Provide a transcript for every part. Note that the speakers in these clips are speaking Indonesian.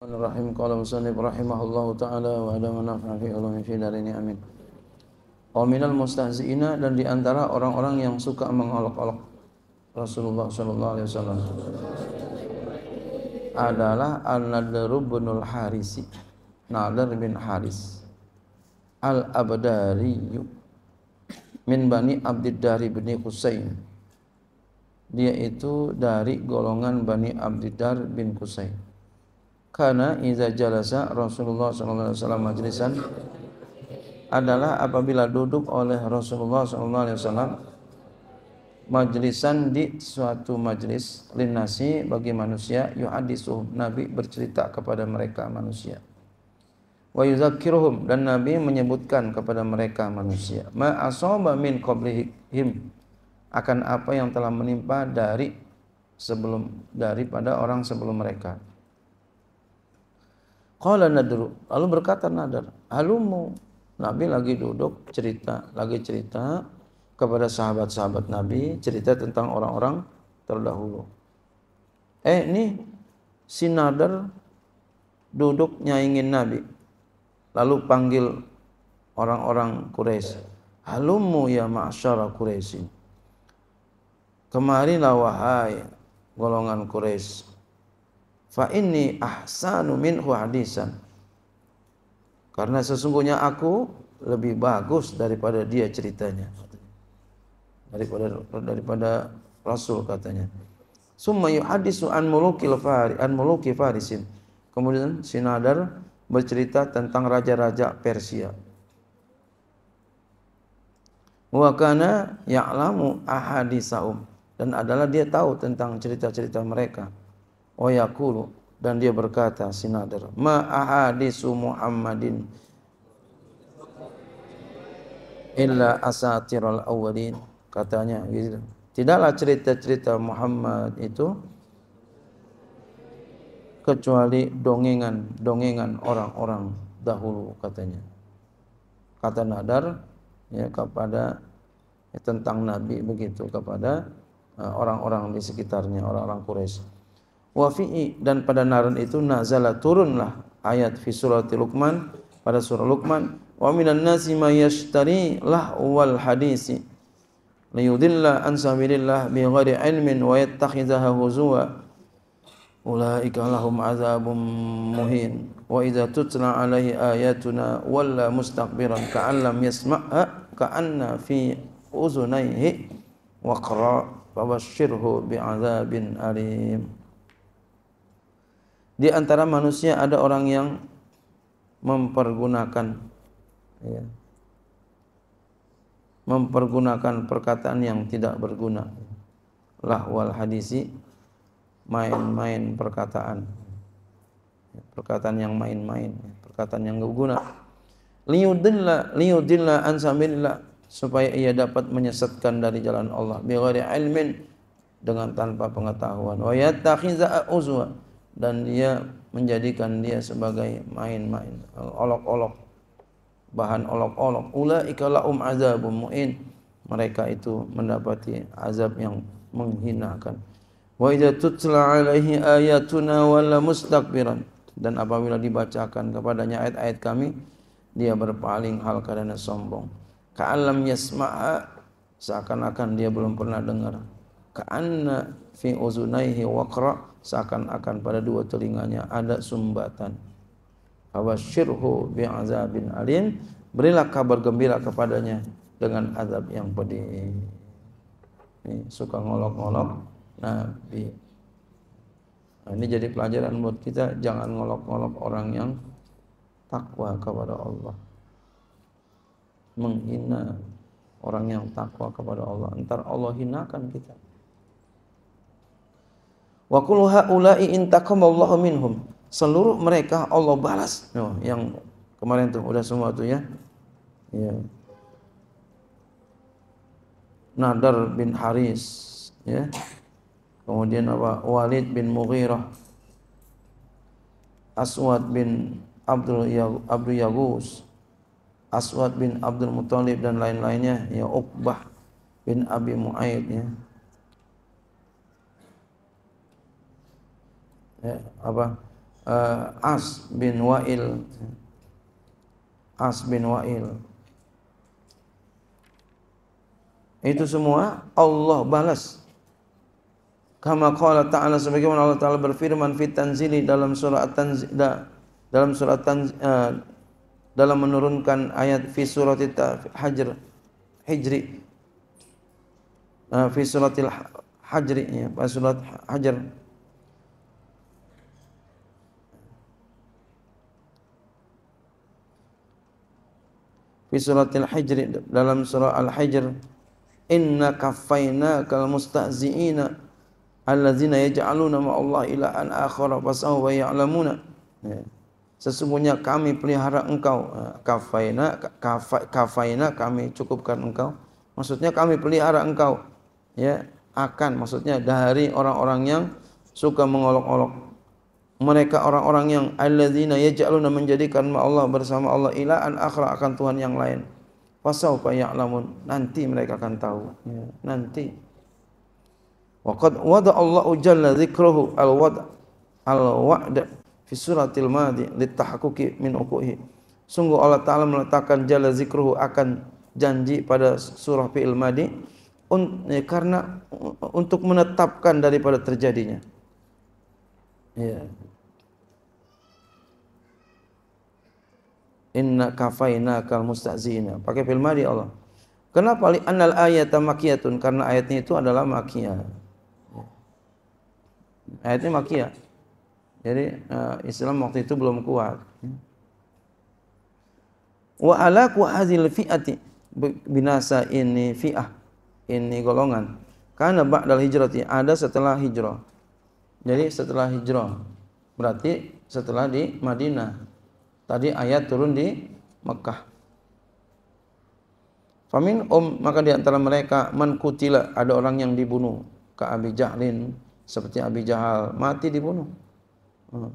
Bismillahirrahmanirrahim. Qala musannif rahimahullahu taala wa ala manafa'a fi ulumi fi darini amin. Wa minal mustahzi'ina dan di antara orang-orang yang suka mengolok-olok Rasulullah sallallahu alaihi wasallam adalah Al-Nadr bin Al-Harisi. Nadr bin Haris. Al-Abdari min Bani Abdiddari bin Husain. Dia itu dari golongan Bani Abdiddar bin Husain karena iza jalasa Rasulullah sallallahu alaihi wasallam majlisan adalah apabila duduk oleh Rasulullah sallallahu alaihi wasallam majlisan di suatu majlis linasi bagi manusia yuhadisuhum nabi bercerita kepada mereka manusia wa yuzakkiruhum dan Nabi menyebutkan kepada mereka manusia ma asaba min qablihim akan apa yang telah menimpa dari sebelum daripada orang sebelum mereka Qala nadru. Lalu berkata Nadar, "Halumu." Nabi lagi duduk cerita, lagi cerita kepada sahabat-sahabat Nabi cerita tentang orang-orang terdahulu. Eh, ini si Nadar duduk nyaingin Nabi. Lalu panggil orang-orang Quraisy. Halumu ya ma'asyara Quraisy. Kemarilah wahai golongan Quraisy fa inni ahsanu minhu hadisan karena sesungguhnya aku lebih bagus daripada dia ceritanya daripada daripada rasul katanya summa yuhadisu an mulukil fari an muluki farisin kemudian sinadar bercerita tentang raja-raja Persia wa kana ya'lamu ahadisaum dan adalah dia tahu tentang cerita-cerita mereka wa oh, dan dia berkata sinadar ma ahadisu Muhammadin illa asatirul awwalin katanya gitu. Tidaklah cerita-cerita Muhammad itu kecuali dongengan-dongengan orang-orang dahulu katanya. Kata Nadar ya kepada ya, tentang Nabi begitu kepada eh, orang-orang uh, di sekitarnya, orang-orang Quraisy. Wafi'i dan pada naran itu nazala turunlah ayat fi surati Luqman pada surah Luqman wa minan nasi may yashtari lahwal hadisi liyudilla an sabilillah bi ghairi ilmin wa yattakhidhaha huzuwa ulaika lahum azabum muhin wa idza tutla alaihi ayatuna walla mustakbiran ka'an lam yasma'ha ka'anna fi uzunaihi waqra fabashshirhu bi'adzabin alim di antara manusia ada orang yang mempergunakan ya, mempergunakan perkataan yang tidak berguna lahwal hadisi main-main perkataan perkataan yang main-main perkataan yang tidak guna liyudilla liyudilla an supaya ia dapat menyesatkan dari jalan Allah bi ilmin dengan tanpa pengetahuan wa yattakhiza uzwa dan dia menjadikan dia sebagai main-main olok-olok bahan olok-olok Ula ulaika um azab muin mereka itu mendapati azab yang menghinakan wa idza tutla alaihi ayatuna wala mustakbiran dan apabila dibacakan kepadanya ayat-ayat kami dia berpaling hal karena sombong ka'alam yasma'a seakan-akan dia belum pernah dengar ka'anna fi uzunaihi waqra seakan-akan pada dua telinganya ada sumbatan fawashirhu bi azabin alim berilah kabar gembira kepadanya dengan azab yang pedih ini suka ngolok-ngolok nabi nah, ini jadi pelajaran buat kita jangan ngolok-ngolok orang yang takwa kepada Allah menghina orang yang takwa kepada Allah entar Allah hinakan kita Wa ulai haula'i intaqamallahu minhum. Seluruh mereka Allah balas. No, yang kemarin tuh udah semua tuh ya. Ya. Nadar bin Haris ya. Kemudian apa? Walid bin Mughirah. Aswad bin Abdul ya, Abdul Yagus. Aswad bin Abdul Muthalib dan lain-lainnya ya Uqbah bin Abi Muaid ya. ya, apa uh, As bin Wa'il As bin Wa'il itu semua Allah balas kama qala ta'ala sebagaimana Allah taala berfirman fit tanzili dalam surah tanzil dalam surah tanz, uh, eh, dalam menurunkan ayat fi surati hajr hijri uh, fi suratil hajri ya surat hajr fi suratil hijr dalam surah al-hijr inna kafaina kal mustahzi'ina allazina yaj'aluna ma Allah ilahan akhara fasawfa ya'lamuna ya. sesungguhnya kami pelihara engkau ya. kafaina kafa, kafaina kami cukupkan engkau maksudnya kami pelihara engkau ya akan maksudnya dari orang-orang yang suka mengolok-olok mereka orang-orang yang alladzina yaj'aluna menjadikan ma Allah bersama Allah ilahan akhra akan Tuhan yang lain. Fasaufa ya'lamun. Nanti mereka akan tahu. Ya. Nanti. Wa qad wada Allahu jalla dzikruhu al-wad al-wa'd fi suratil madi litahaqquqi min uquhi. Sungguh Allah Ta'ala meletakkan jalla zikruhu akan janji pada surah fi'il madi un, karena untuk menetapkan daripada terjadinya. Ya. Inna kafaina kal mustazina. Pakai fil madi Allah. Kenapa li annal ayata makiyatun? Karena ayatnya itu adalah makiyah. Ayatnya makiyah. Jadi uh, Islam waktu itu belum kuat. Wa ala kuhazil fi'ati binasa ini fi'ah ini golongan. Karena ba'dal hijrati ada setelah hijrah. Jadi setelah hijrah. Berarti setelah di Madinah. Tadi ayat turun di Mekah. Famin um maka di antara mereka man kutila ada orang yang dibunuh ke Abi Jahlin seperti Abi Jahal mati dibunuh. Hmm.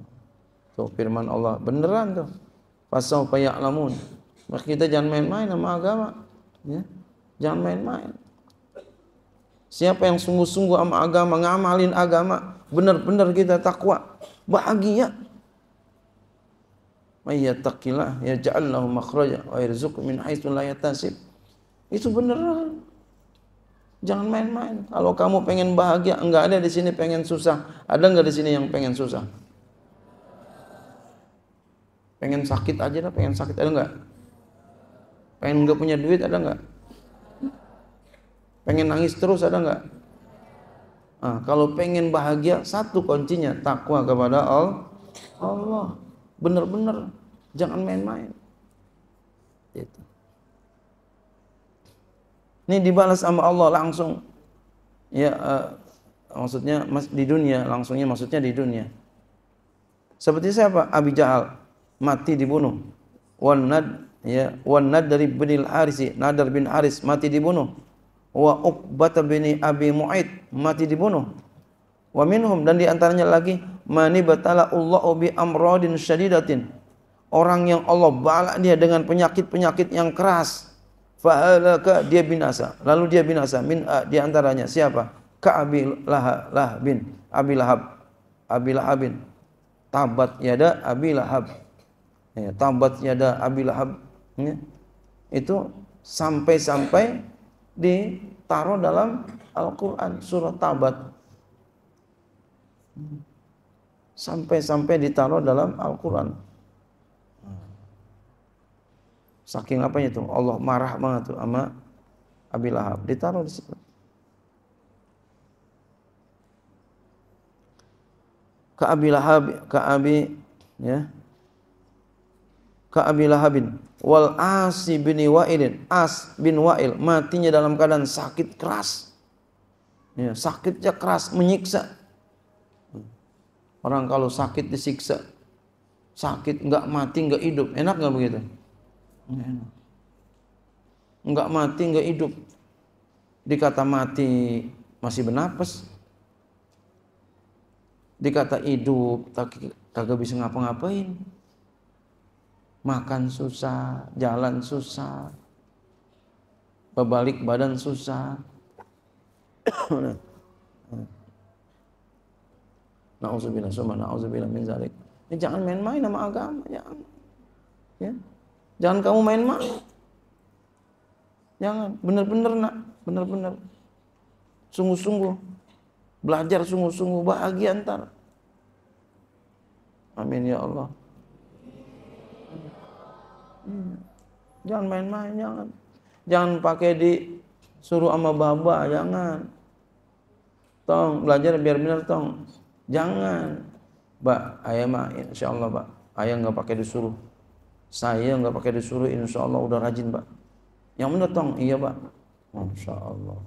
Tuh firman Allah beneran tuh. pasau payaklamun Maka kita jangan main-main sama agama, ya. Jangan main-main. Siapa yang sungguh-sungguh sama agama, ngamalin agama, benar-benar kita takwa, bahagia. Mayyattaqillah yaj'al lahu makhraja wa yarzuqhu min haitsu la yatasib. Itu beneran. Jangan main-main. Kalau kamu pengen bahagia, enggak ada di sini pengen susah. Ada enggak di sini yang pengen susah? Pengen sakit aja lah, pengen sakit ada enggak? Pengen enggak punya duit ada enggak? Pengen nangis terus ada enggak? Nah, kalau pengen bahagia satu kuncinya takwa kepada Allah. benar-benar jangan main-main. Gitu. Ini dibalas sama Allah langsung. Ya uh, maksudnya di dunia, langsungnya maksudnya di dunia. Seperti siapa? Abi Jahal mati dibunuh. Wanad ya Wanad dari bin Haris, Nadar bin Aris mati dibunuh wa Uqbah bin Abi Mu'aid mati dibunuh. Wa minhum dan diantaranya lagi mani batala Allah bi amrodin syadidatin. Orang yang Allah balak dia dengan penyakit-penyakit yang keras. Fahalaka dia binasa. Lalu dia binasa. Min ah, di antaranya siapa? Ka'abi lah bin Abi Lahab. Abi Lahabin. Tabat yada Abi Lahab. Ya, tabat yada Abi Lahab. Ya. Itu sampai-sampai ditaruh dalam Al-Quran surat Tabat sampai-sampai ditaruh dalam Al-Quran saking apanya itu Allah marah banget tuh sama Abi Lahab ditaruh di situ ke Abi Lahab ke Abi ya ka Abi Lahabin wal As bin Wa'ilin As bin Wa'il matinya dalam keadaan sakit keras ya, sakitnya keras menyiksa orang kalau sakit disiksa sakit nggak mati nggak hidup enak nggak begitu enak nggak mati nggak hidup dikata mati masih bernapas dikata hidup tak kagak bisa ngapa-ngapain makan susah, jalan susah, berbalik badan susah. Nauzubillah summa nauzubillah min zalik. jangan main-main sama agama, jangan. Ya. Jangan kamu main-main. Jangan, benar-benar nak, benar-benar. Sungguh-sungguh. Belajar sungguh-sungguh bahagia ntar. Amin ya Allah. Hmm. Jangan main-main, jangan. Jangan pakai di suruh sama baba, jangan. Tong, belajar biar benar tong. Jangan. Mbak, ayah mah insyaallah Allah, Mbak. Ayah nggak pakai disuruh. Saya nggak pakai disuruh, insya Allah udah rajin, pak Yang benar tong, iya, pak masyaallah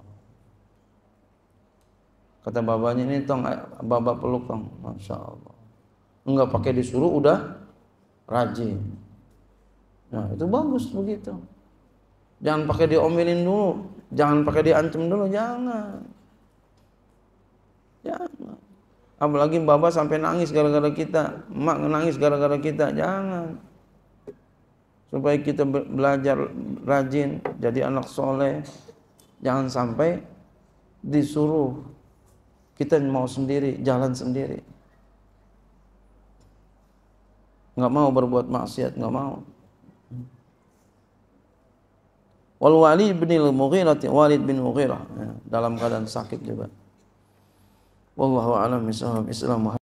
Kata babanya ini tong, eh, baba peluk tong. Masya Allah. Enggak pakai disuruh, udah rajin. Nah, itu bagus begitu. Jangan pakai diomelin dulu, jangan pakai diancam dulu, jangan. Jangan. Apalagi bapak sampai nangis gara-gara kita, emak nangis gara-gara kita, jangan. Supaya kita belajar rajin, jadi anak soleh. Jangan sampai disuruh kita mau sendiri, jalan sendiri. Nggak mau berbuat maksiat, nggak mau wal wali bin Mughirah Walid bin Mughirah ya, dalam keadaan sakit juga wallahu a'lam bishawab Islam